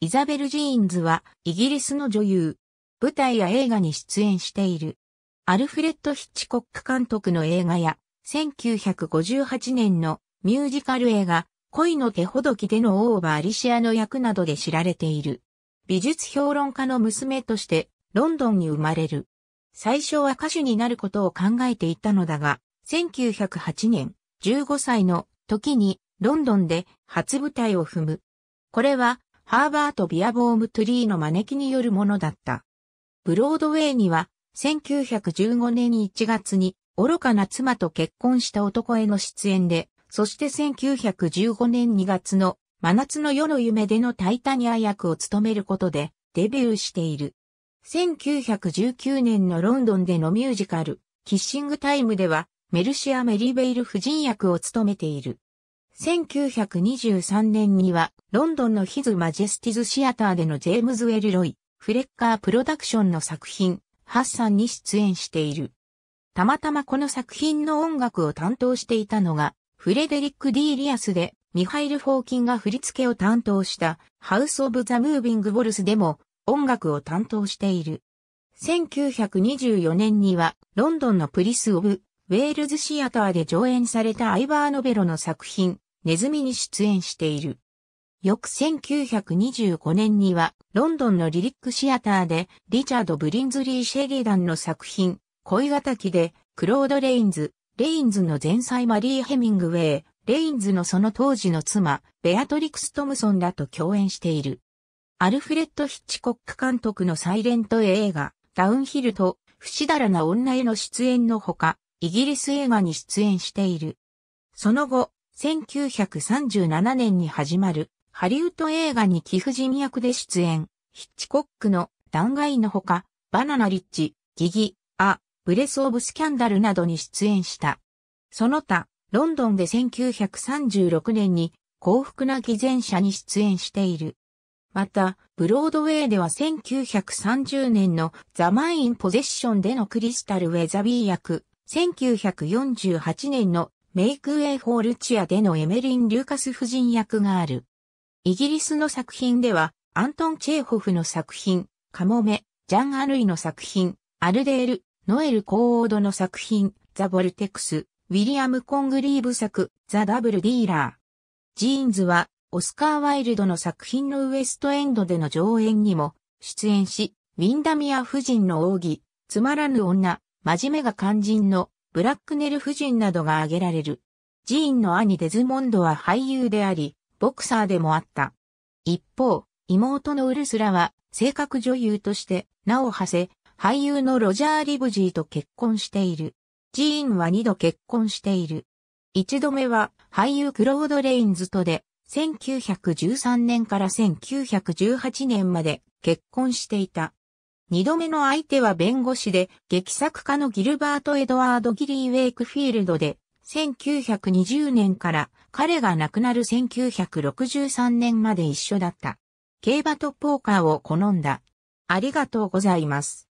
イザベル・ジーンズはイギリスの女優。舞台や映画に出演している。アルフレッド・ヒッチコック監督の映画や、1958年のミュージカル映画、恋の手ほどきでのオーバー・リシアの役などで知られている。美術評論家の娘として、ロンドンに生まれる。最初は歌手になることを考えていたのだが、1908年、15歳の時に、ロンドンで初舞台を踏む。これは、ハーバート・ビアボーム・トゥリーの招きによるものだった。ブロードウェイには、1915年1月に、愚かな妻と結婚した男への出演で、そして1915年2月の、真夏の夜の夢でのタイタニア役を務めることで、デビューしている。1919年のロンドンでのミュージカル、キッシングタイムでは、メルシア・メリベイル夫人役を務めている。1923年には、ロンドンのヒズ・マジェスティズ・シアターでのジェームズ・ウェルロイ、フレッカー・プロダクションの作品、ハッサンに出演している。たまたまこの作品の音楽を担当していたのが、フレデリック・ディーリアスで、ミハイル・フォーキンが振り付けを担当したハウス・オブ・ザ・ムービング・ボルスでも音楽を担当している。1924年にはロンドンのプリス・オブ・ウェールズ・シアターで上演されたアイバー・ノベロの作品ネズミに出演している。翌1925年には、ロンドンのリリックシアターで、リチャード・ブリンズリー・シェリダンの作品、恋敵で、クロード・レインズ、レインズの前妻マリー・ヘミングウェイ、レインズのその当時の妻、ベアトリクス・トムソンらと共演している。アルフレッド・ヒッチコック監督のサイレント映画、ダウンヒルと、不死だらな女への出演のほか、イギリス映画に出演している。その後、1937年に始まるハリウッド映画に貴婦人役で出演、ヒッチコックの弾劾のほか、バナナリッチ、ギギ、ア、ブレスオブスキャンダルなどに出演した。その他、ロンドンで1936年に幸福な偽善者に出演している。また、ブロードウェイでは1930年のザ・マイン・ポゼッションでのクリスタル・ウェザビー役、1948年のメイクウェイ・ホールチアでのエメリン・リューカス夫人役がある。イギリスの作品では、アントン・チェーホフの作品、カモメ、ジャン・アルイの作品、アルデール、ノエル・コーオードの作品、ザ・ボルテクス、ウィリアム・コングリーブ作、ザ・ダブル・ディーラー。ジーンズは、オスカー・ワイルドの作品のウエストエンドでの上演にも出演し、ウィンダミア夫人の奥義、つまらぬ女、真面目が肝心のブラックネル夫人などが挙げられる。ジーンの兄デズモンドは俳優であり、ボクサーでもあった。一方、妹のウルスラは、性格女優として名を馳せ、俳優のロジャー・リブジーと結婚している。ジーンは二度結婚している。一度目は俳優クロード・レインズとで、1913年から1918年まで結婚していた。二度目の相手は弁護士で、劇作家のギルバート・エドワード・ギリー・ウェイクフィールドで、1920年から彼が亡くなる1963年まで一緒だった。競馬とポーカーを好んだ。ありがとうございます。